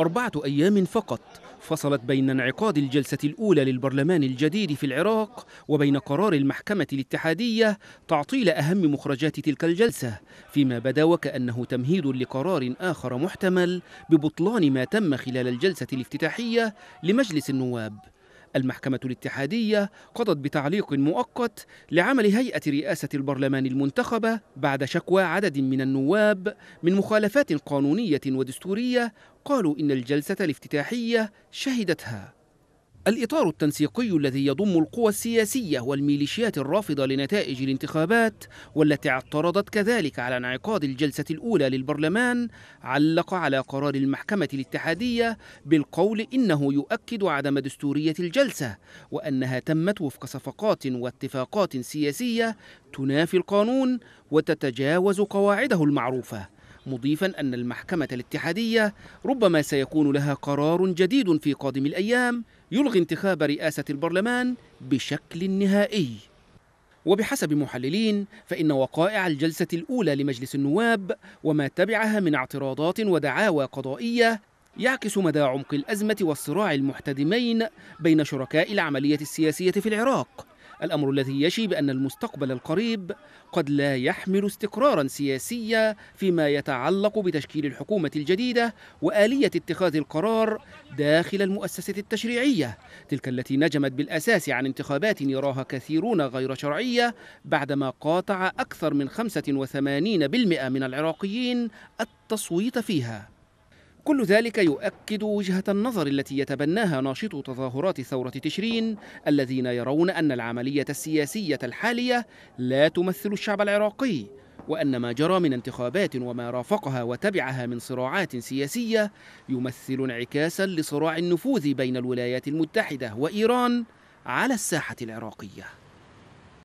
أربعة أيام فقط فصلت بين انعقاد الجلسة الأولى للبرلمان الجديد في العراق وبين قرار المحكمة الاتحادية تعطيل أهم مخرجات تلك الجلسة فيما بدا وكأنه تمهيد لقرار آخر محتمل ببطلان ما تم خلال الجلسة الافتتاحية لمجلس النواب المحكمة الاتحادية قضت بتعليق مؤقت لعمل هيئة رئاسة البرلمان المنتخبة بعد شكوى عدد من النواب من مخالفات قانونية ودستورية قالوا إن الجلسة الافتتاحية شهدتها الإطار التنسيقي الذي يضم القوى السياسية والميليشيات الرافضة لنتائج الانتخابات والتي اعترضت كذلك على انعقاد الجلسة الأولى للبرلمان علق على قرار المحكمة الاتحادية بالقول إنه يؤكد عدم دستورية الجلسة وأنها تمت وفق صفقات واتفاقات سياسية تنافي القانون وتتجاوز قواعده المعروفه مضيفا أن المحكمة الاتحادية ربما سيكون لها قرار جديد في قادم الأيام يلغي انتخاب رئاسة البرلمان بشكل نهائي وبحسب محللين فإن وقائع الجلسة الأولى لمجلس النواب وما تبعها من اعتراضات ودعاوى قضائية يعكس مدى عمق الأزمة والصراع المحتدمين بين شركاء العملية السياسية في العراق الأمر الذي يشي بأن المستقبل القريب قد لا يحمل استقرارا سياسيا فيما يتعلق بتشكيل الحكومة الجديدة وآلية اتخاذ القرار داخل المؤسسة التشريعية تلك التي نجمت بالأساس عن انتخابات يراها كثيرون غير شرعية بعدما قاطع أكثر من 85% من العراقيين التصويت فيها كل ذلك يؤكد وجهة النظر التي يتبناها ناشطو تظاهرات ثورة تشرين الذين يرون أن العملية السياسية الحالية لا تمثل الشعب العراقي وأن ما جرى من انتخابات وما رافقها وتبعها من صراعات سياسية يمثل انعكاسا لصراع النفوذ بين الولايات المتحدة وإيران على الساحة العراقية